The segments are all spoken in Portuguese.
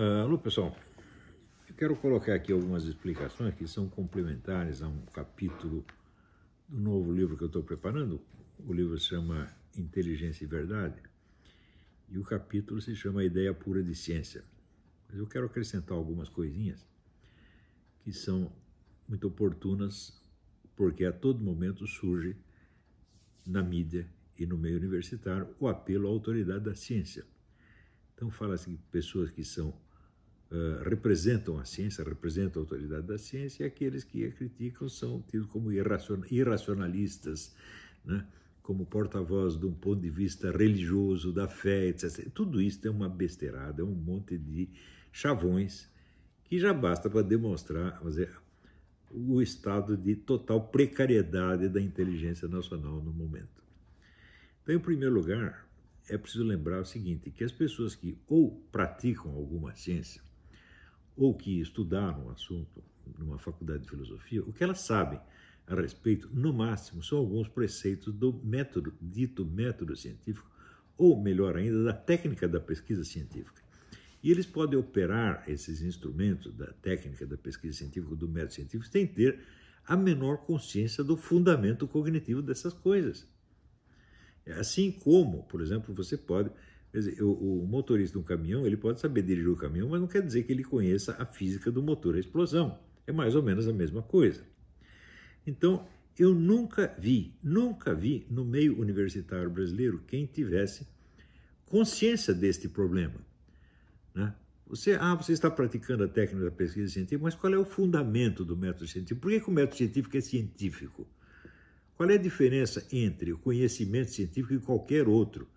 alô, ah, pessoal. Eu quero colocar aqui algumas explicações que são complementares a um capítulo do novo livro que eu estou preparando. O livro se chama Inteligência e Verdade. E o capítulo se chama Ideia Pura de Ciência. Mas eu quero acrescentar algumas coisinhas que são muito oportunas, porque a todo momento surge na mídia e no meio universitário o apelo à autoridade da ciência. Então fala-se que pessoas que são eh, representam a ciência, representam a autoridade da ciência, e aqueles que a criticam são tidos como irracionalistas, né? como porta-voz de um ponto de vista religioso, da fé, etc. Tudo isso é uma besteirada, é um monte de chavões que já basta para demonstrar dizer, o estado de total precariedade da inteligência nacional no momento. Então, em primeiro lugar, é preciso lembrar o seguinte, que as pessoas que ou praticam alguma ciência ou que estudaram o assunto numa faculdade de filosofia, o que elas sabem a respeito, no máximo, são alguns preceitos do método, dito método científico, ou melhor ainda, da técnica da pesquisa científica. E eles podem operar esses instrumentos da técnica da pesquisa científica, do método científico, sem ter a menor consciência do fundamento cognitivo dessas coisas. É assim como, por exemplo, você pode Dizer, o, o, motorista de um caminhão ele pode saber dirigir o caminhão, mas não quer dizer que ele conheça a física do motor à explosão. É mais ou menos a mesma coisa. Então, eu nunca vi, nunca vi no meio universitário brasileiro quem tivesse consciência deste problema. Né? Você, ah, você está praticando a técnica da pesquisa científica, mas qual é o fundamento do método científico? Por que, que o método científico é científico? Qual é a diferença entre o conhecimento científico e qualquer outro?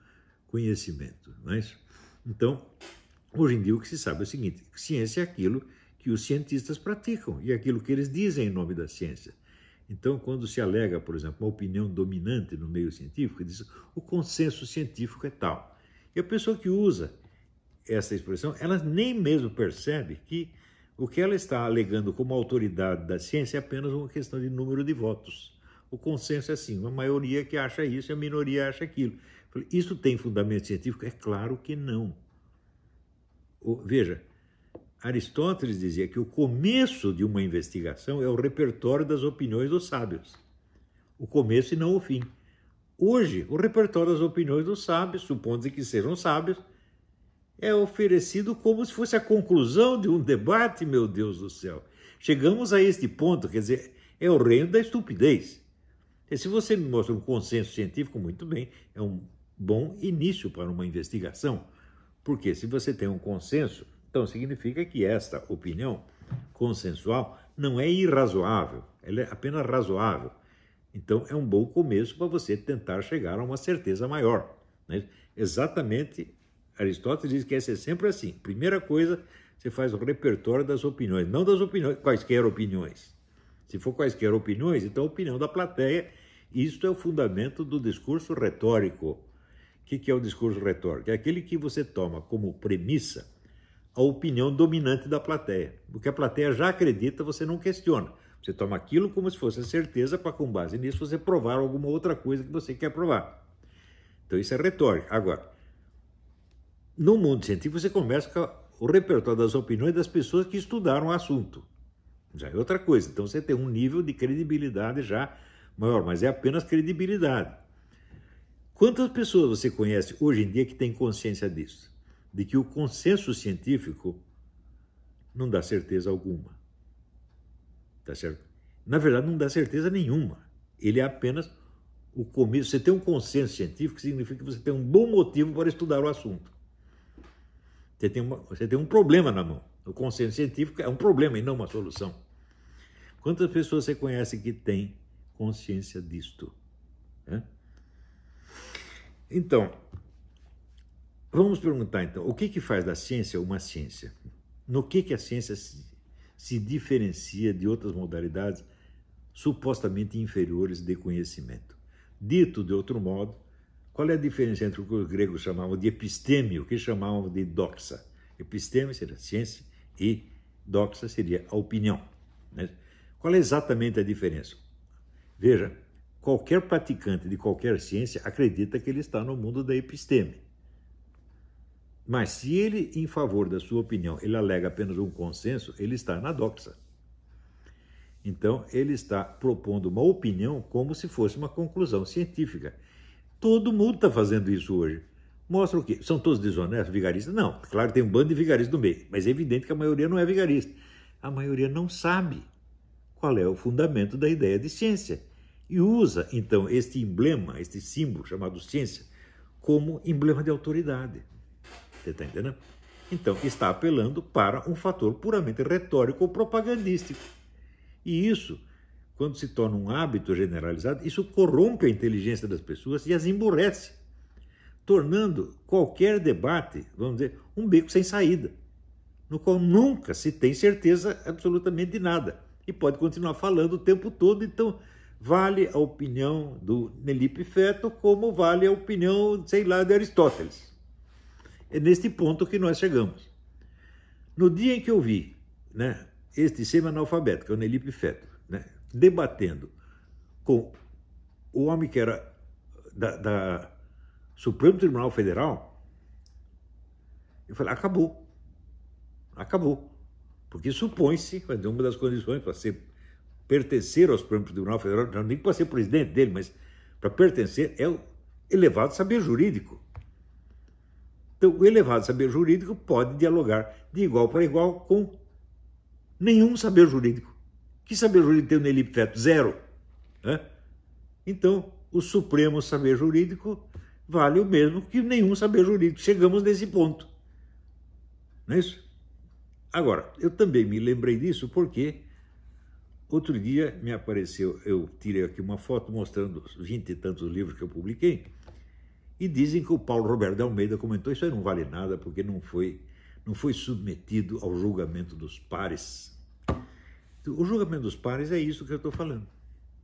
conhecimento. Não é isso? Então, hoje em dia o que se sabe é o seguinte: ciência é aquilo que os cientistas praticam e é aquilo que eles dizem em nome da ciência. Então, quando se alega, por exemplo, uma opinião dominante no meio científico, diz o consenso científico é tal. E a pessoa que usa essa expressão, ela nem mesmo percebe que o que ela está alegando como autoridade da ciência é apenas uma questão de número de votos. O consenso é assim: uma maioria que acha isso e a minoria acha aquilo. Falei, isso tem fundamento científico? É claro que não. Veja, Aristóteles dizia que o começo de uma investigação é o repertório das opiniões dos sábios. O começo e não o fim. Hoje, o repertório das opiniões dos sábios, supondo que sejam sábios, é oferecido como se fosse a conclusão de um debate, meu Deus do céu. Chegamos a este ponto, quer dizer, é o reino da estupidez. E se você me mostra um consenso científico, muito bem, é um bom início para uma investigação, porque se você tem um consenso, então significa que esta opinião consensual não é irrazoável, ela é apenas razoável. Então é um bom começo para você tentar chegar a uma certeza maior. Né? Exatamente, Aristóteles diz que essa é sempre assim. Primeira coisa, você faz o repertório das opiniões, não das opiniões, quaisquer opiniões. Se for quaisquer opiniões, então a opinião da plateia. Isto é o fundamento do discurso retórico que, que é o discurso retórico? É aquele que você toma como premissa a opinião dominante da plateia. O que a plateia já acredita, você não questiona. Você toma aquilo como se fosse a certeza para, com base nisso, você provar alguma outra coisa que você quer provar. Então, isso é retórico. Agora, no mundo científico, você começa com o repertório das opiniões das pessoas que estudaram o assunto. Já é outra coisa. Então, você tem um nível de credibilidade já maior, mas é apenas credibilidade. Quantas pessoas você conhece hoje em dia que tem consciência disso? De que o consenso científico não dá certeza alguma. Tá certo? Na verdade, não dá certeza nenhuma. Ele é apenas o começo. Você tem um consenso científico, significa que você tem um bom motivo para estudar o assunto. Você tem, uma, você tem um problema na mão. O consenso científico é um problema e não uma solução. Quantas pessoas você conhece que tem consciência disto? Né? Então, vamos perguntar então, o que, que faz da ciência uma ciência? No que, que a ciência se, se diferencia de outras modalidades supostamente inferiores de conhecimento? Dito de outro modo, qual é a diferença entre o que os gregos chamavam de episteme e o que chamavam de doxa? Episteme seria ciência e doxa seria a opinião. Né? Qual é exatamente a diferença? Veja, qualquer praticante de qualquer ciência acredita que ele está no mundo da episteme. Mas se ele, em favor da sua opinião, ele alega apenas um consenso, ele está na doxa. Então, ele está propondo uma opinião como se fosse uma conclusão científica. Todo mundo está fazendo isso hoje. Mostra o quê? São todos desonestos, vigaristas? Não, claro, tem um bando de vigaristas no meio, mas é evidente que a maioria não é vigarista. A maioria não sabe qual é o fundamento da ideia de ciência. E usa, então, este emblema, este símbolo chamado ciência, como emblema de autoridade. Você está entendendo? Então, está apelando para um fator puramente retórico ou propagandístico. E isso, quando se torna um hábito generalizado, isso corrompe a inteligência das pessoas e as emburrece, tornando qualquer debate, vamos dizer, um beco sem saída, no qual nunca se tem certeza absolutamente de nada e pode continuar falando o tempo todo, então vale a opinião do Nelipe Feto como vale a opinião, sei lá, de Aristóteles. É neste ponto que nós chegamos. No dia em que eu vi né, este semi-analfabeto, que é o Nelipe Feto, né, debatendo com o homem que era da, da Supremo Tribunal Federal, eu falei, acabou. Acabou. Porque supõe-se, uma das condições para ser pertencer ao Supremo Tribunal Federal, não nem para ser presidente dele, mas para pertencer é o elevado saber jurídico. Então, o elevado saber jurídico pode dialogar de igual para igual com nenhum saber jurídico. Que saber jurídico tem no Elipfeto? Zero. Né? Então, o supremo saber jurídico vale o mesmo que nenhum saber jurídico. Chegamos nesse ponto. Não é isso? Agora, eu também me lembrei disso porque Outro dia me apareceu, eu tirei aqui uma foto mostrando os vinte e tantos livros que eu publiquei, e dizem que o Paulo Roberto de Almeida comentou: isso aí não vale nada porque não foi, não foi submetido ao julgamento dos pares. O julgamento dos pares é isso que eu estou falando.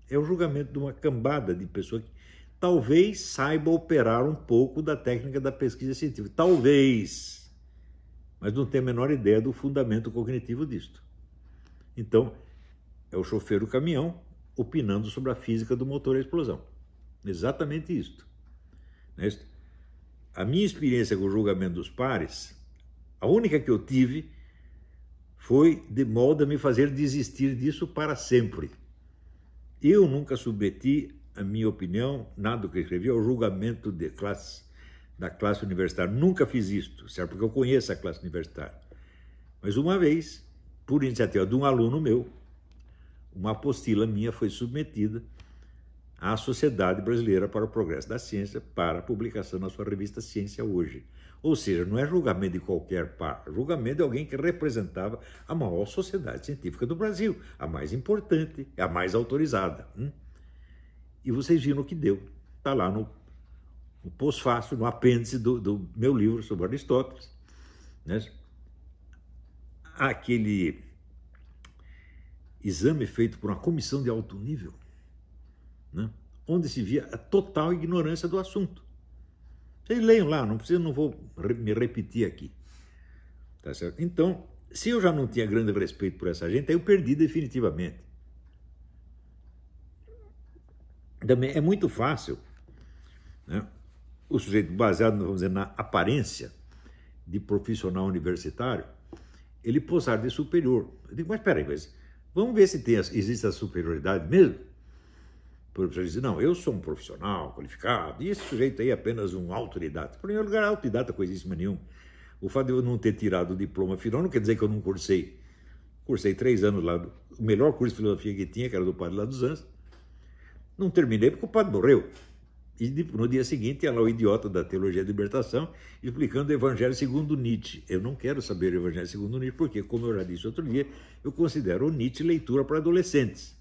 É o julgamento de uma cambada de pessoa que talvez saiba operar um pouco da técnica da pesquisa científica. Talvez. Mas não tem a menor ideia do fundamento cognitivo disto. Então, é o chofer do caminhão opinando sobre a física do motor à explosão. Exatamente isto. Né? A minha experiência com o julgamento dos pares, a única que eu tive, foi de modo a me fazer desistir disso para sempre. Eu nunca submeti a minha opinião, nada do que escrevi, ao julgamento de classe, da classe universitária. Nunca fiz isto, certo? Porque eu conheço a classe universitária. Mas uma vez, por iniciativa de um aluno meu, uma apostila minha foi submetida à Sociedade Brasileira para o Progresso da Ciência para publicação na sua revista Ciência Hoje. Ou seja, não é julgamento de qualquer par, é julgamento de alguém que representava a maior sociedade científica do Brasil, a mais importante, a mais autorizada. Hein? Hum? E vocês viram o que deu. Está lá no, no pós-fácil, no apêndice do, do meu livro sobre Aristóteles. Né? Aquele exame feito por uma comissão de alto nível, né? onde se via a total ignorância do assunto. Vocês leiam lá, não precisa, não vou me repetir aqui. Tá certo? Então, se eu já não tinha grande respeito por essa gente, aí eu perdi definitivamente. Também é muito fácil né? o sujeito, baseado vamos dizer, na aparência de profissional universitário, ele posar de superior. Eu digo, mas peraí, mas Vamos ver se tem, existe a superioridade mesmo? O professor diz, não, eu sou um profissional qualificado, e esse sujeito aí é apenas um autodidata. Em primeiro lugar, autodidata coisíssima nenhuma. O fato de eu não ter tirado o diploma final não quer dizer que eu não cursei. Cursei três anos lá, o melhor curso de filosofia que tinha, que era do padre lá dos Anjos. Não terminei porque o padre morreu. E no dia seguinte, ela é o idiota da teologia da libertação, explicando o Evangelho segundo Nietzsche. Eu não quero saber o Evangelho segundo Nietzsche, porque, como eu já disse outro dia, eu considero o Nietzsche leitura para adolescentes.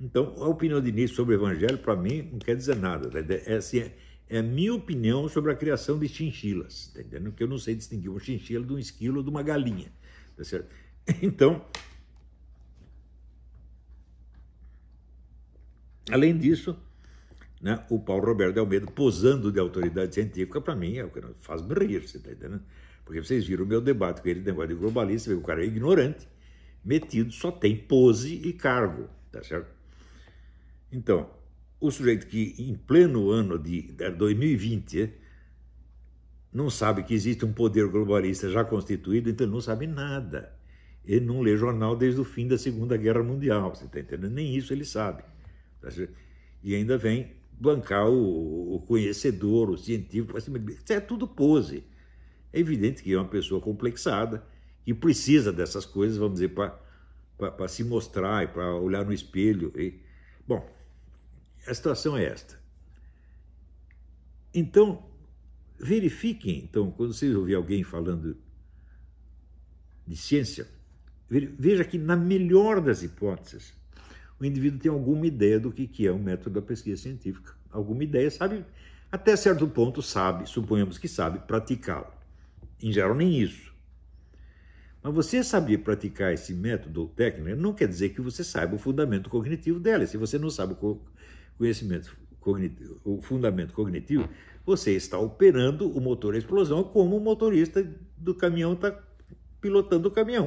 Então, a opinião de Nietzsche sobre o Evangelho, para mim, não quer dizer nada. Tá é, assim, é, é a minha opinião sobre a criação de chinchilas, tá entendendo? Porque eu não sei distinguir um chinchila de um esquilo ou de uma galinha, tá certo? Então, além disso, né, o Paulo Roberto de Almeida posando de autoridade científica, para mim, é o que faz rir, você está entendendo? Porque vocês viram o meu debate com ele, negócio de globalista, o cara é ignorante, metido, só tem pose e cargo, tá certo? Então, o sujeito que em pleno ano de 2020 é, não sabe que existe um poder globalista já constituído, então ele não sabe nada. Ele não lê jornal desde o fim da Segunda Guerra Mundial, você está entendendo? Nem isso ele sabe. Tá e ainda vem bancar o, o conhecedor, o científico, assim, isso é tudo pose. É evidente que é uma pessoa complexada, que precisa dessas coisas, vamos dizer, para se mostrar e para olhar no espelho. E, bom, a situação é esta. Então, verifiquem, então, quando vocês ouvir alguém falando de ciência, veja que na melhor das hipóteses, o indivíduo tem alguma ideia do que, é o método da pesquisa científica, alguma ideia, sabe, até certo ponto sabe, suponhamos que sabe, praticá-lo. Em geral, nem isso. Mas você saber praticar esse método ou técnica não quer dizer que você saiba o fundamento cognitivo dela. Se você não sabe o conhecimento cognitivo, o fundamento cognitivo, você está operando o motor à explosão como o motorista do caminhão está pilotando o caminhão.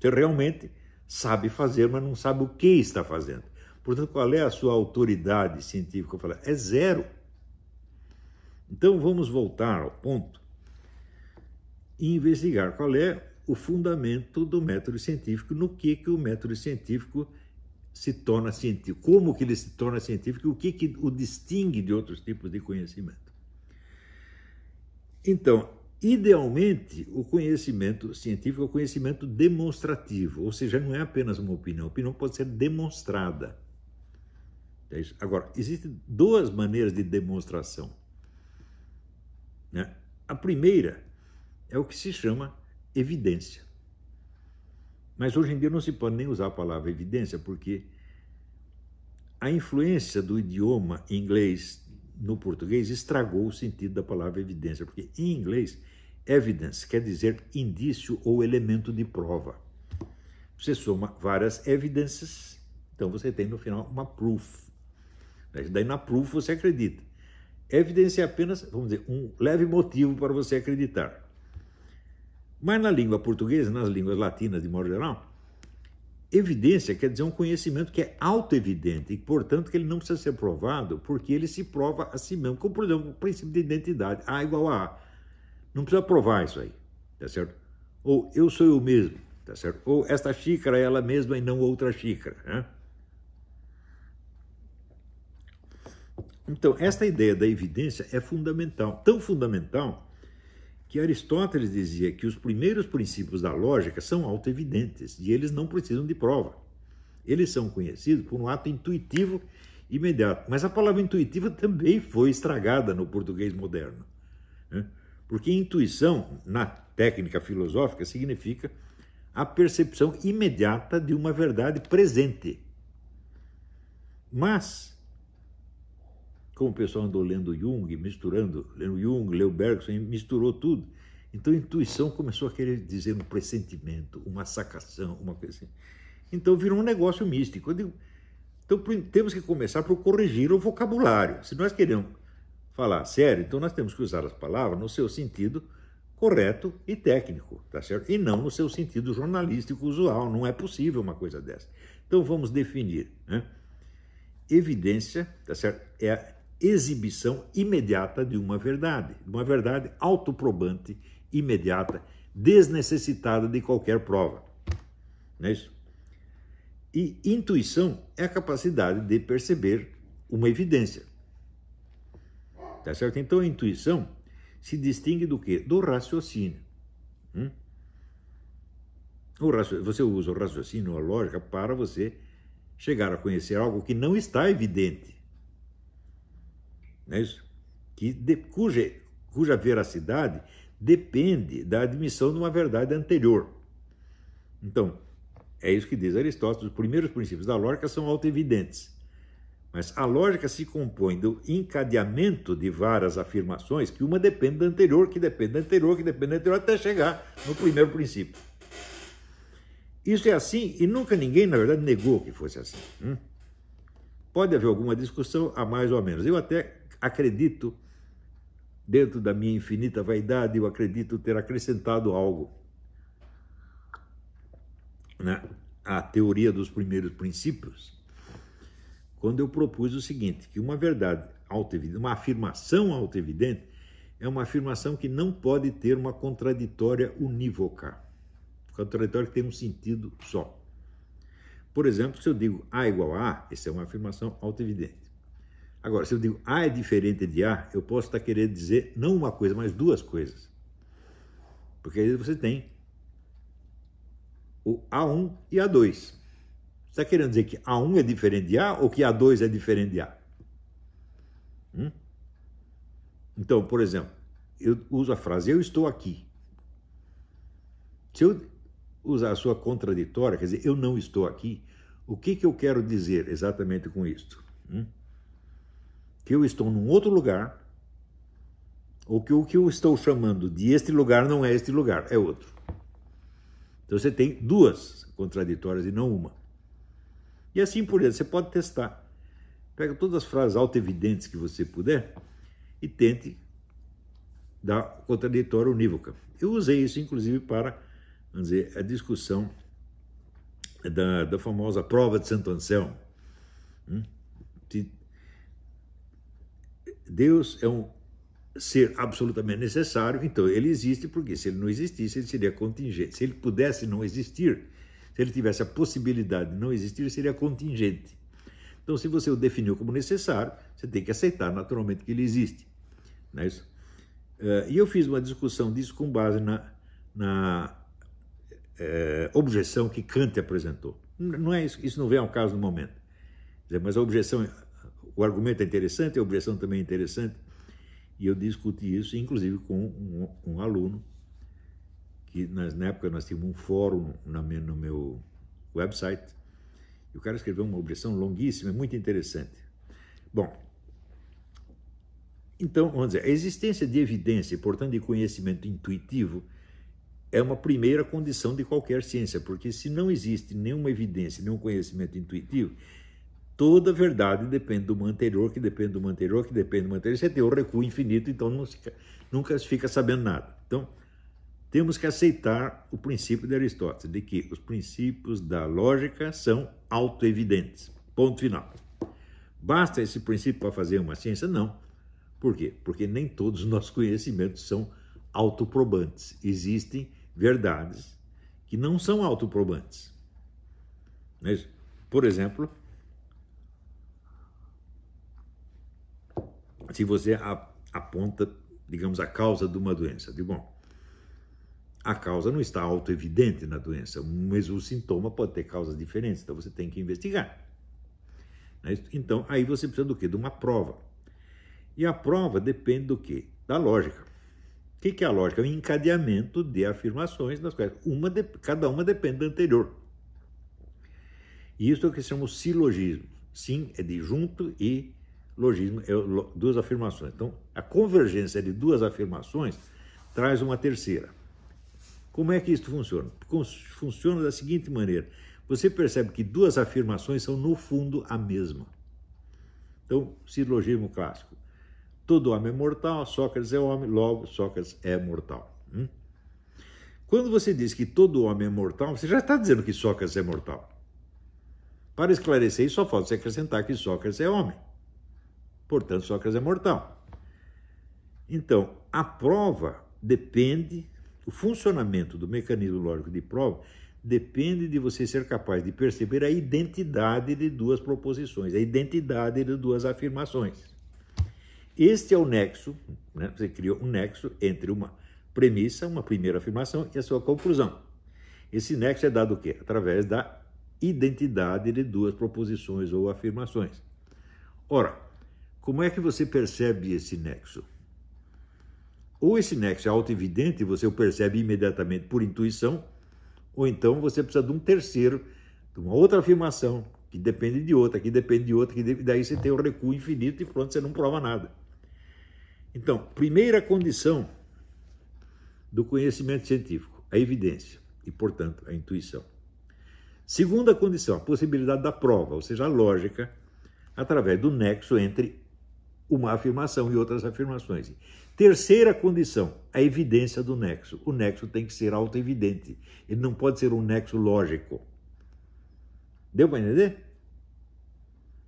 Você então, realmente sabe fazer, mas não sabe o que está fazendo. Portanto, qual é a sua autoridade científica? Falo, É zero. Então, vamos voltar ao ponto e investigar qual é o fundamento do método científico, no que, que o método científico se torna científico, como que ele se torna científico, o que, que o distingue de outros tipos de conhecimento. Então, Idealmente, o conhecimento científico é o conhecimento demonstrativo, ou seja, não é apenas uma opinião, a opinião pode ser demonstrada. É Agora, existem duas maneiras de demonstração. Né? A primeira é o que se chama evidência. Mas hoje em dia não se pode nem usar a palavra evidência, porque a influência do idioma inglês no português estragou o sentido da palavra evidência, porque em inglês, evidence quer dizer indício ou elemento de prova. Você soma várias evidências, então você tem no final uma proof. Daí na proof você acredita. Evidência é apenas, vamos dizer, um leve motivo para você acreditar. Mas na língua portuguesa, nas línguas latinas de modo geral, Evidência quer dizer um conhecimento que é autoevidente e, portanto, que ele não precisa ser provado, porque ele se prova a si mesmo, como, por exemplo, o princípio de identidade, A igual a A. Não precisa provar isso aí, tá certo? Ou eu sou eu mesmo, tá certo? Ou esta xícara é ela mesma e não outra xícara, né? Então, esta ideia da evidência é fundamental, tão fundamental que Aristóteles dizia que os primeiros princípios da lógica são autoevidentes e eles não precisam de prova. Eles são conhecidos por um ato intuitivo imediato. Mas a palavra intuitiva também foi estragada no português moderno. Né? Porque intuição, na técnica filosófica, significa a percepção imediata de uma verdade presente. Mas como o pessoal andou lendo Jung, misturando, lendo Jung, leu Bergson, misturou tudo. Então a intuição começou a querer dizer um pressentimento, uma sacação, uma coisa assim. Então virou um negócio místico. Digo, então temos que começar por corrigir o vocabulário. Se nós queremos falar sério, então nós temos que usar as palavras no seu sentido correto e técnico, tá certo? E não no seu sentido jornalístico usual. Não é possível uma coisa dessa. Então vamos definir. Né? Evidência, tá certo? É exibição imediata de uma verdade, uma verdade autoprobante, imediata, desnecessitada de qualquer prova. Não é isso? E intuição é a capacidade de perceber uma evidência. Tá certo? Então a intuição se distingue do que? Do raciocínio. Hum? Raciocínio, você usa o raciocínio, a lógica, para você chegar a conhecer algo que não está evidente não é isso? Que de, cuja, cuja veracidade depende da admissão de uma verdade anterior. Então, é isso que diz Aristóteles, os primeiros princípios da lógica são autoevidentes. Mas a lógica se compõe do encadeamento de várias afirmações, que uma depende da anterior, que depende da anterior, que depende da anterior, até chegar no primeiro princípio. Isso é assim e nunca ninguém, na verdade, negou que fosse assim. Hum? Pode haver alguma discussão a mais ou a menos. Eu até acredito, dentro da minha infinita vaidade, eu acredito ter acrescentado algo na né, a teoria dos primeiros princípios, quando eu propus o seguinte, que uma verdade autoevidente, uma afirmação autoevidente, é uma afirmação que não pode ter uma contraditória unívoca. Contraditória que tem um sentido só. Por exemplo, se eu digo A igual a A, essa é uma afirmação autoevidente. Agora, se eu digo A ah, é diferente de A, eu posso estar querendo dizer não uma coisa, mas duas coisas. Porque aí você tem o A1 e A2. Você está querendo dizer que A1 é diferente de A ou que A2 é diferente de A? Hum? Então, por exemplo, eu uso a frase eu estou aqui. Se eu usar a sua contraditória, quer dizer, eu não estou aqui, o que, que eu quero dizer exatamente com isto? Hum? que eu estou num outro lugar, ou que o que eu estou chamando de este lugar não é este lugar, é outro. Então você tem duas contraditórias e não uma. E assim por diante, você pode testar. Pega todas as frases autoevidentes que você puder e tente dar contraditória unívoca. Eu usei isso, inclusive, para vamos dizer, a discussão da, da famosa prova de Santo Anselmo. Hum? Se Deus é um ser absolutamente necessário, então ele existe, porque se ele não existisse, ele seria contingente. Se ele pudesse não existir, se ele tivesse a possibilidade de não existir, seria contingente. Então, se você o definiu como necessário, você tem que aceitar naturalmente que ele existe. Não é isso? Eh, e eu fiz uma discussão disso com base na, na é, objeção que Kant apresentou. Não é isso, isso não vem ao caso no momento. Mas a objeção o argumento é interessante, a objeção também é interessante, e eu discuti isso, inclusive, com um, um aluno, que na época nós tínhamos um fórum na, no meu website, e o cara escreveu uma objeção longuíssima, é muito interessante. Bom, então, vamos dizer, a existência de evidência portanto, de conhecimento intuitivo é uma primeira condição de qualquer ciência, porque se não existe nenhuma evidência, nenhum conhecimento intuitivo, Toda verdade depende de uma anterior, que depende de uma anterior, que depende de uma anterior. Você tem o recuo infinito, então não nunca se fica sabendo nada. Então, temos que aceitar o princípio de Aristóteles, de que os princípios da lógica são autoevidentes. Ponto final. Basta esse princípio para fazer uma ciência? Não. Por quê? Porque nem todos os nossos conhecimentos são autoprobantes. Existem verdades que não são autoprobantes. É Por exemplo, se você aponta, digamos, a causa de uma doença. de bom, a causa não está autoevidente na doença, mas o sintoma pode ter causas diferentes, então você tem que investigar. É então, aí você precisa do quê? De uma prova. E a prova depende do quê? Da lógica. O que é a lógica? É um encadeamento de afirmações das quais uma de, cada uma depende da anterior. E isso é o que se chama o silogismo. Sim é de junto e Logismo é duas afirmações. Então, a convergência de duas afirmações traz uma terceira. Como é que isso funciona? Funciona da seguinte maneira: você percebe que duas afirmações são, no fundo, a mesma. Então, silogismo clássico. Todo homem é mortal, Sócrates é homem, logo Sócrates é mortal. Hum? Quando você diz que todo homem é mortal, você já está dizendo que Sócrates é mortal. Para esclarecer isso, só falta você acrescentar que Sócrates é homem. Portanto, Sócrates é mortal. Então, a prova depende, o funcionamento do mecanismo lógico de prova depende de você ser capaz de perceber a identidade de duas proposições, a identidade de duas afirmações. Este é o nexo, né? você cria um nexo entre uma premissa, uma primeira afirmação e a sua conclusão. Esse nexo é dado o quê? Através da identidade de duas proposições ou afirmações. Ora, como é que você percebe esse nexo? Ou esse nexo é auto-evidente e você o percebe imediatamente por intuição, ou então você precisa de um terceiro, de uma outra afirmação, que depende de outra, que depende de outra, que de... daí você tem o um recuo infinito e pronto, você não prova nada. Então, primeira condição do conhecimento científico, a evidência e, portanto, a intuição. Segunda condição, a possibilidade da prova, ou seja, a lógica, através do nexo entre uma afirmação e outras afirmações. Terceira condição, a evidência do nexo. O nexo tem que ser autoevidente. Ele não pode ser um nexo lógico. Deu para entender?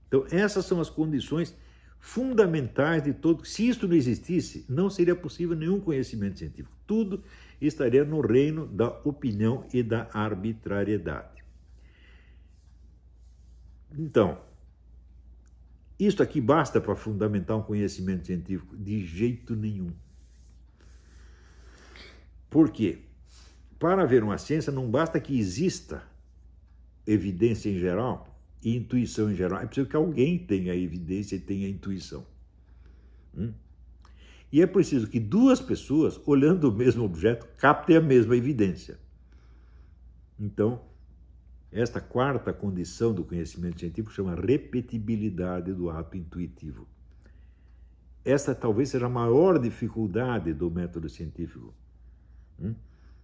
Então, essas são as condições fundamentais de todo. Se isto não existisse, não seria possível nenhum conhecimento científico. Tudo estaria no reino da opinião e da arbitrariedade. Então, isto aqui basta para fundamentar um conhecimento científico? De jeito nenhum. Por quê? Para haver uma ciência, não basta que exista evidência em geral e intuição em geral. É preciso que alguém tenha a evidência e tenha a intuição. Hum? E é preciso que duas pessoas, olhando o mesmo objeto, captem a mesma evidência. Então, esta quarta condição do conhecimento científico chama repetibilidade do ato intuitivo. Esta talvez seja a maior dificuldade do método científico. Hum?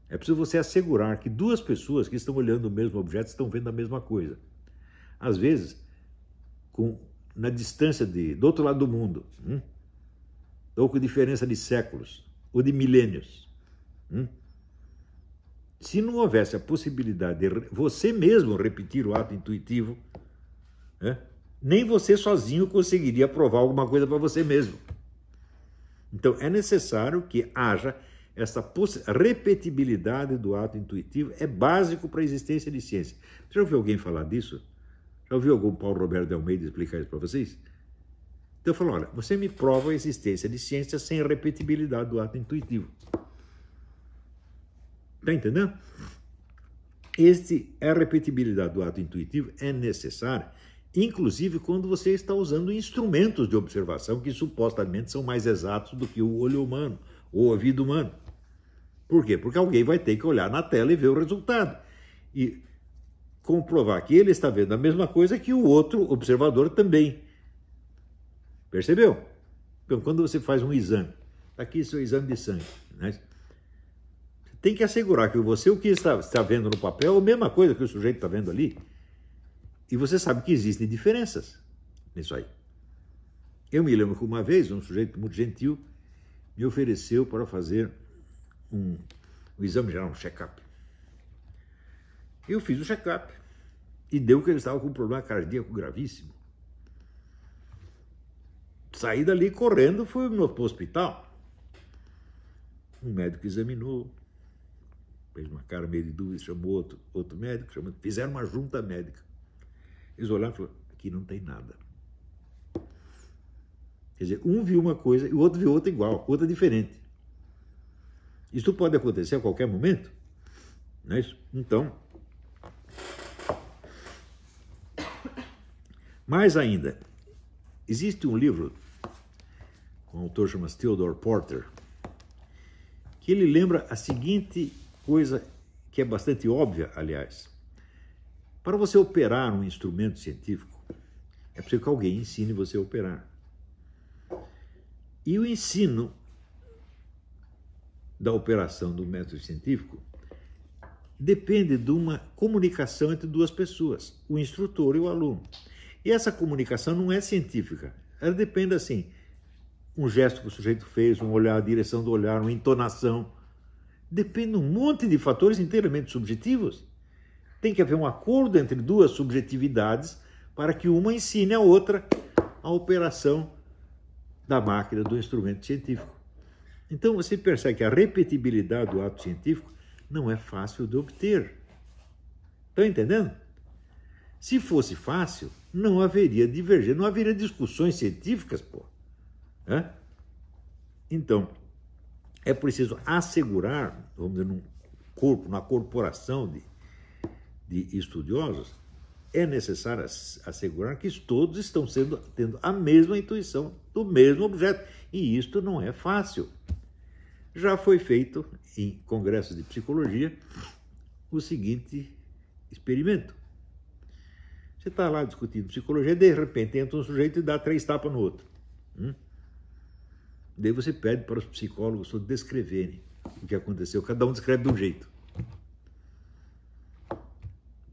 É preciso você assegurar que duas pessoas que estão olhando o mesmo objeto estão vendo a mesma coisa. Às vezes, com, na distância de, do outro lado do mundo, hum? ou com diferença de séculos ou de milênios. Hum? se não houvesse a possibilidade de você mesmo repetir o ato intuitivo, né, nem você sozinho conseguiria provar alguma coisa para você mesmo. Então é necessário que haja essa repetibilidade do ato intuitivo, é básico para a existência de ciência. Já ouviu alguém falar disso? Já ouviu algum Paulo Roberto de Almeida explicar isso para vocês? Então eu falo, olha, você me prova a existência de ciência sem a repetibilidade do ato intuitivo. Está entendendo? Este, é a repetibilidade do ato intuitivo é necessária, inclusive quando você está usando instrumentos de observação que supostamente são mais exatos do que o olho humano, ou o ouvido humano. Por quê? Porque alguém vai ter que olhar na tela e ver o resultado. E comprovar que ele está vendo a mesma coisa que o outro observador também. Percebeu? Então, quando você faz um exame, tá aqui seu exame de sangue, né? tem que assegurar que você o que está, está vendo no papel é a mesma coisa que o sujeito está vendo ali. E você sabe que existem diferenças nisso aí. Eu me lembro que uma vez um sujeito muito gentil me ofereceu para fazer um, um exame geral, um check-up. Eu fiz o check-up e deu que ele estava com um problema cardíaco gravíssimo. Saí dali correndo, fui no hospital. Um médico examinou, fez uma cara meio de dúvida, chamou outro, outro médico, chamou, fizeram uma junta médica. Eles olharam e falaram, aqui não tem nada. Quer dizer, um viu uma coisa e o outro viu outra igual, outra diferente. Isso pode acontecer a qualquer momento, não é isso? Então, mais ainda, existe um livro, um autor chama-se Theodore Porter, que ele lembra a seguinte coisa que é bastante óbvia, aliás. Para você operar um instrumento científico, é preciso que alguém ensine você a operar. E o ensino da operação do método científico depende de uma comunicação entre duas pessoas, o instrutor e o aluno. E essa comunicação não é científica. Ela depende assim, um gesto que o sujeito fez, um olhar, a direção do olhar, uma entonação, depende de um monte de fatores inteiramente subjetivos. Tem que haver um acordo entre duas subjetividades para que uma ensine a outra a operação da máquina, do instrumento científico. Então você percebe que a repetibilidade do ato científico não é fácil de obter. Estão tá entendendo? Se fosse fácil, não haveria divergência, não haveria discussões científicas, pô. É? Então, é preciso assegurar, vamos dizer, num corpo, na corporação de, de estudiosos, é necessário assegurar que todos estão sendo, tendo a mesma intuição do mesmo objeto. E isto não é fácil. Já foi feito em congressos de psicologia o seguinte experimento. Você está lá discutindo psicologia, de repente entra um sujeito e dá três tapas no outro. Hum? Daí você pede para os psicólogos todos descreverem o que aconteceu. Cada um descreve de um jeito.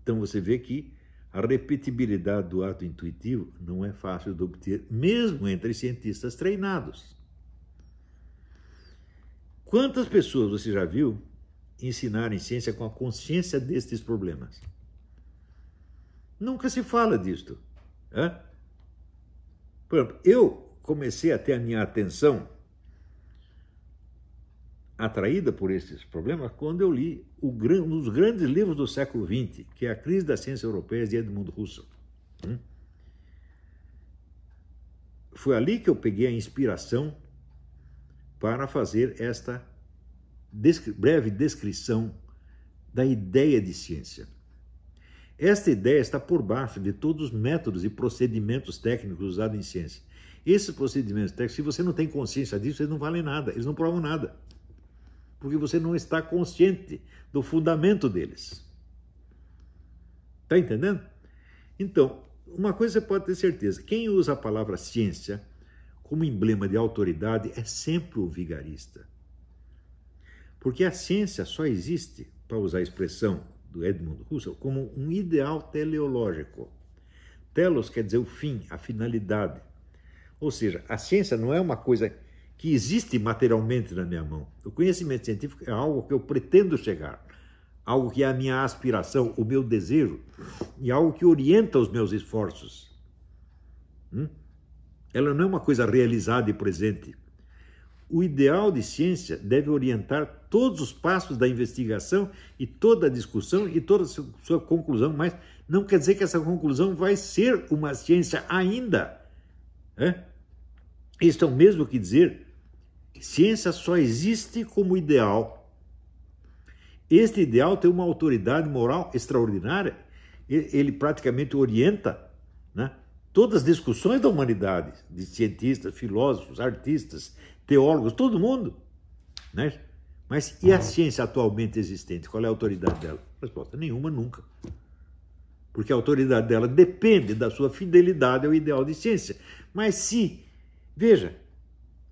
Então você vê que a repetibilidade do ato intuitivo não é fácil de obter, mesmo entre cientistas treinados. Quantas pessoas você já viu ensinarem ciência com a consciência destes problemas? Nunca se fala disto. Por exemplo, eu comecei a ter a minha atenção atraída por esses problemas quando eu li o, um dos grandes livros do século XX, que é A Crise da ciência europeia de Edmund Russell. Hum? Foi ali que eu peguei a inspiração para fazer esta breve descrição da ideia de ciência. Esta ideia está por baixo de todos os métodos e procedimentos técnicos usados em ciência. Esses procedimentos técnicos, se você não tem consciência disso, eles não valem nada, eles não provam nada porque você não está consciente do fundamento deles. Está entendendo? Então, uma coisa você pode ter certeza: quem usa a palavra ciência como emblema de autoridade é sempre o vigarista. Porque a ciência só existe, para usar a expressão do Edmund Husserl, como um ideal teleológico. Telos quer dizer o fim, a finalidade. Ou seja, a ciência não é uma coisa que existe materialmente na minha mão. O conhecimento científico é algo que eu pretendo chegar, algo que é a minha aspiração, o meu desejo, e algo que orienta os meus esforços. Hum? Ela não é uma coisa realizada e presente. O ideal de ciência deve orientar todos os passos da investigação e toda a discussão e toda a sua conclusão, mas não quer dizer que essa conclusão vai ser uma ciência ainda. É? é o mesmo que dizer Ciência só existe como ideal. Este ideal tem uma autoridade moral extraordinária. Ele praticamente orienta né, todas as discussões da humanidade, de cientistas, filósofos, artistas, teólogos, todo mundo. Né? Mas e a uhum. ciência atualmente existente? Qual é a autoridade dela? Resposta: nenhuma, nunca. Porque a autoridade dela depende da sua fidelidade ao ideal de ciência. Mas se, veja,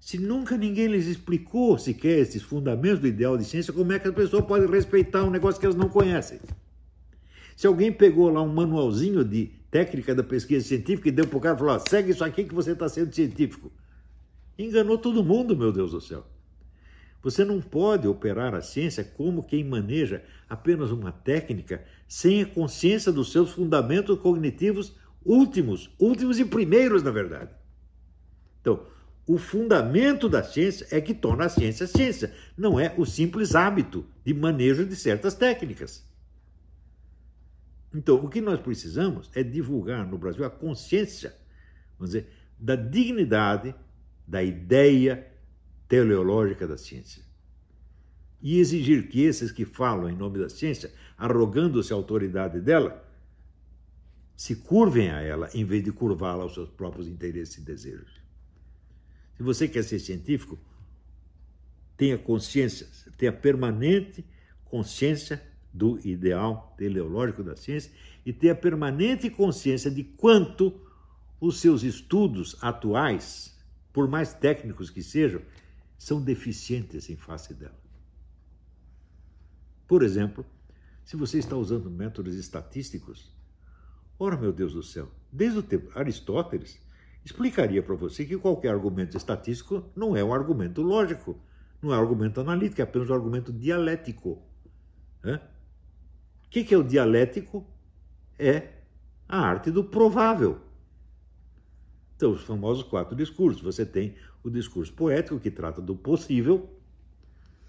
se nunca ninguém lhes explicou sequer esses fundamentos do ideal de ciência, como é que a pessoa pode respeitar um negócio que elas não conhecem? Se alguém pegou lá um manualzinho de técnica da pesquisa científica e deu para o cara e falou: segue isso aqui que você está sendo científico. Enganou todo mundo, meu Deus do céu. Você não pode operar a ciência como quem maneja apenas uma técnica sem a consciência dos seus fundamentos cognitivos últimos, últimos e primeiros, na verdade. Então, o fundamento da ciência é que torna a ciência ciência, não é o simples hábito de manejo de certas técnicas. Então, o que nós precisamos é divulgar no Brasil a consciência, vamos dizer, da dignidade da ideia teleológica da ciência. E exigir que esses que falam em nome da ciência, arrogando-se a autoridade dela, se curvem a ela em vez de curvá-la aos seus próprios interesses e desejos. Se você quer ser científico, tenha consciência, tenha permanente consciência do ideal teleológico da ciência e tenha permanente consciência de quanto os seus estudos atuais, por mais técnicos que sejam, são deficientes em face dela. Por exemplo, se você está usando métodos estatísticos, ora meu Deus do céu, desde o tempo Aristóteles, explicaria para você que qualquer argumento estatístico não é um argumento lógico, não é um argumento analítico, é apenas um argumento dialético. Né? O que é o dialético? É a arte do provável. Então, os famosos quatro discursos. Você tem o discurso poético, que trata do possível.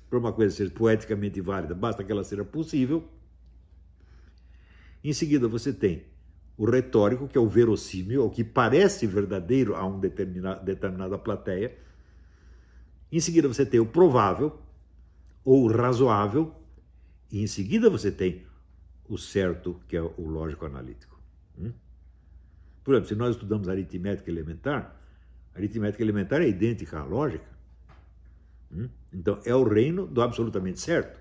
Para uma coisa ser poeticamente válida, basta que ela seja possível. Em seguida, você tem o retórico, que é o verossímil, o que parece verdadeiro a uma determinada, determinada plateia. Em seguida, você tem o provável ou razoável. E em seguida, você tem o certo, que é o lógico-analítico. Hum? Por exemplo, se nós estudamos aritmética elementar, aritmética elementar é idêntica à lógica. Hum? Então, é o reino do absolutamente certo.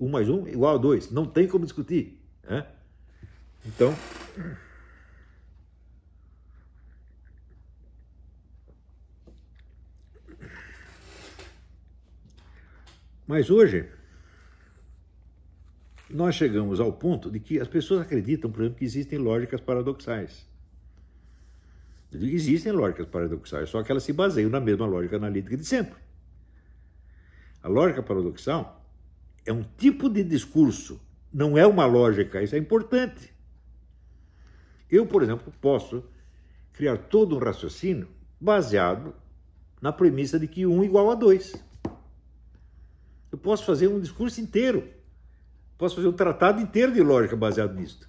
Um mais um é igual a dois. Não tem como discutir. Né? Então, mas hoje nós chegamos ao ponto de que as pessoas acreditam, por exemplo, que existem lógicas paradoxais. Existem lógicas paradoxais, só que elas se baseiam na mesma lógica analítica de sempre. A lógica paradoxal é um tipo de discurso, não é uma lógica, isso é importante. Eu, por exemplo, posso criar todo um raciocínio baseado na premissa de que 1 um igual a 2. Eu posso fazer um discurso inteiro. Posso fazer um tratado inteiro de lógica baseado nisto.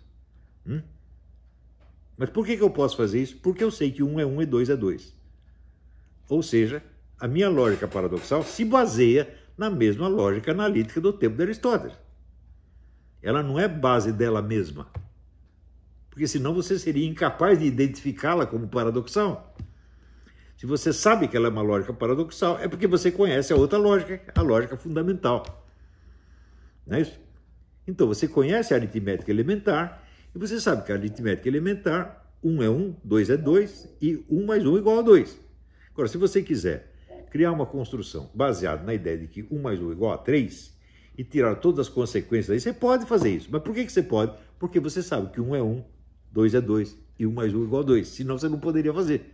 Hum? Mas por que, que eu posso fazer isso? Porque eu sei que 1 um é 1 um e 2 é 2. Ou seja, a minha lógica paradoxal se baseia na mesma lógica analítica do tempo de Aristóteles. Ela não é base dela mesma porque senão você seria incapaz de identificá-la como paradoxal. Se você sabe que ela é uma lógica paradoxal, é porque você conhece a outra lógica, a lógica fundamental. Não é isso? Então você conhece a aritmética elementar e você sabe que a aritmética elementar, 1 é 1, 2 é 2 e 1 mais 1 é igual a 2. Agora, se você quiser criar uma construção baseada na ideia de que 1 mais 1 é igual a 3 e tirar todas as consequências daí, você pode fazer isso. Mas por que, que você pode? Porque você sabe que 1 é 1, 2 é 2 e 1 mais 1 é igual a 2, senão você não poderia fazer.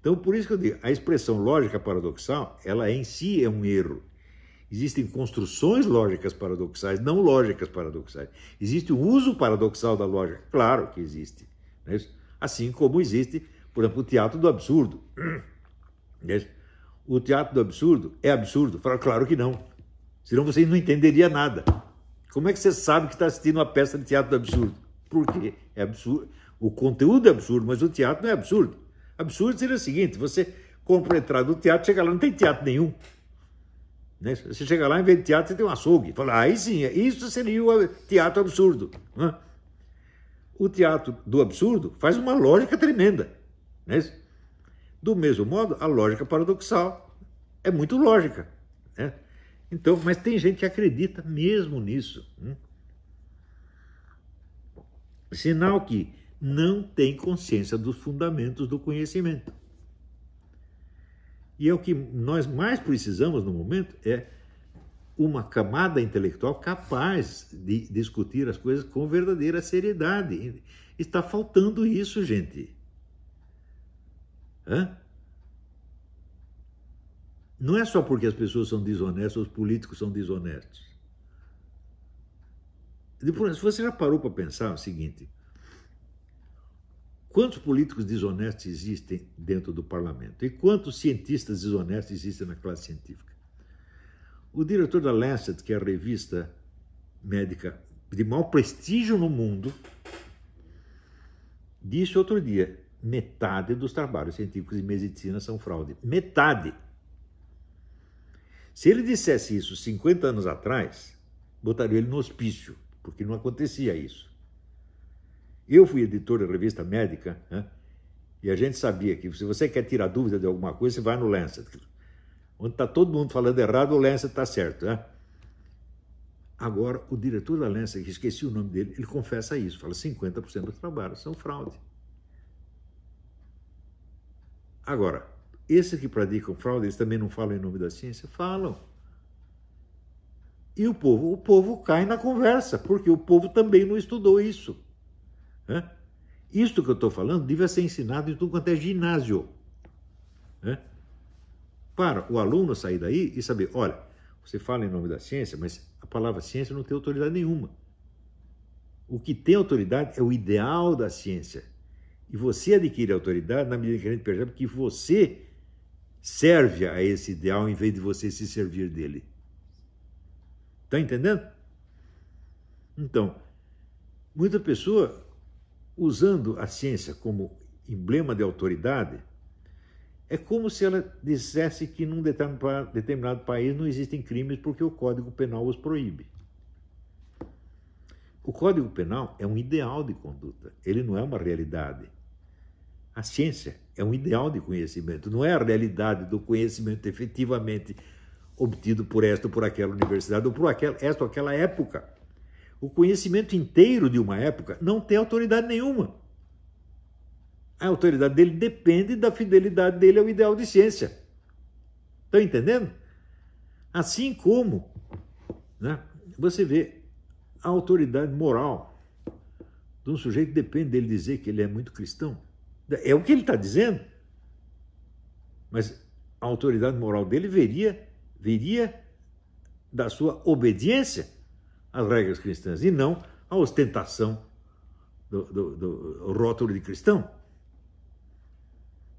Então, por isso que eu digo, a expressão lógica paradoxal, ela em si é um erro. Existem construções lógicas paradoxais, não lógicas paradoxais. Existe o uso paradoxal da lógica, claro que existe. É assim como existe, por exemplo, o teatro do absurdo. É o teatro do absurdo é absurdo? Fala, claro que não. Senão você não entenderia nada. Como é que você sabe que está assistindo uma peça de teatro do absurdo? Porque é absurdo. O conteúdo é absurdo, mas o teatro não é absurdo. Absurdo seria o seguinte: você compra a entrada do teatro, chega lá, não tem teatro nenhum. Né? Você chega lá, em vez de teatro, você tem um açougue. Fala, ah, aí sim, é, isso seria o teatro absurdo. Né? O teatro do absurdo faz uma lógica tremenda. Né? Do mesmo modo, a lógica paradoxal é muito lógica. Né? Então, mas tem gente que acredita mesmo nisso. Né? Sinal que não tem consciência dos fundamentos do conhecimento. E é o que nós mais precisamos no momento é uma camada intelectual capaz de discutir as coisas com verdadeira seriedade. Está faltando isso, gente. Hã? Não é só porque as pessoas são desonestas, os políticos são desonestos se você já parou para pensar é o seguinte: quantos políticos desonestos existem dentro do parlamento e quantos cientistas desonestos existem na classe científica? O diretor da Lancet, que é a revista médica de maior prestígio no mundo, disse outro dia: metade dos trabalhos científicos de medicina são fraude. Metade! Se ele dissesse isso 50 anos atrás, botaria ele no hospício porque não acontecia isso. Eu fui editor da revista médica né, e a gente sabia que se você quer tirar dúvida de alguma coisa, você vai no Lancet. Onde está todo mundo falando errado, o Lancet está certo. Né? Agora, o diretor da Lancet, que esqueci o nome dele, ele confessa isso, fala 50% dos trabalhos são fraude. Agora, esses que praticam fraude, eles também não falam em nome da ciência? Falam. E o povo? O povo cai na conversa, porque o povo também não estudou isso. Né? Isto que eu estou falando devia ser ensinado em tudo quanto é ginásio. Né? Para o aluno sair daí e saber: olha, você fala em nome da ciência, mas a palavra ciência não tem autoridade nenhuma. O que tem autoridade é o ideal da ciência. E você adquire autoridade na medida que a gente percebe que você serve a esse ideal em vez de você se servir dele. Tá entendendo? Então, muita pessoa usando a ciência como emblema de autoridade é como se ela dissesse que num determinado país não existem crimes porque o Código Penal os proíbe. O Código Penal é um ideal de conduta, ele não é uma realidade. A ciência é um ideal de conhecimento, não é a realidade do conhecimento efetivamente obtido por esta ou por aquela universidade ou por aquela, esta ou aquela época. O conhecimento inteiro de uma época não tem autoridade nenhuma. A autoridade dele depende da fidelidade dele ao ideal de ciência. Estão entendendo? Assim como né, você vê a autoridade moral de um sujeito depende dele dizer que ele é muito cristão. É o que ele está dizendo. Mas a autoridade moral dele veria viria da sua obediência às regras cristãs e não à ostentação do, do, do rótulo de cristão.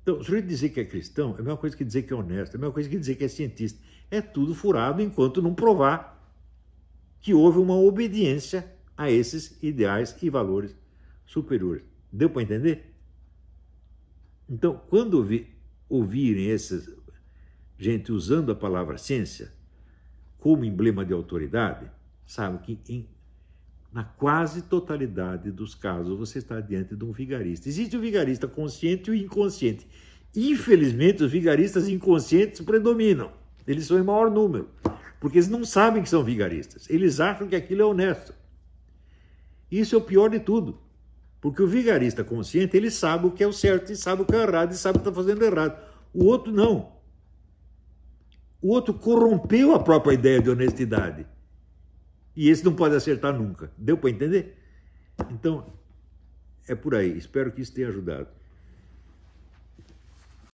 Então, o sujeito dizer que é cristão é a mesma coisa que dizer que é honesto, é a mesma coisa que dizer que é cientista. É tudo furado enquanto não provar que houve uma obediência a esses ideais e valores superiores. Deu para entender? Então, quando ouvirem esses, gente usando a palavra ciência como emblema de autoridade, sabe que em, na quase totalidade dos casos você está diante de um vigarista. Existe o vigarista consciente e o inconsciente. Infelizmente, os vigaristas inconscientes predominam. Eles são em maior número, porque eles não sabem que são vigaristas. Eles acham que aquilo é honesto. Isso é o pior de tudo. Porque o vigarista consciente, ele sabe o que é o certo, e sabe o que é errado, e sabe o que está fazendo errado. O outro não. O outro corrompeu a própria ideia de honestidade. E esse não pode acertar nunca. Deu para entender? Então, é por aí. Espero que isso tenha ajudado.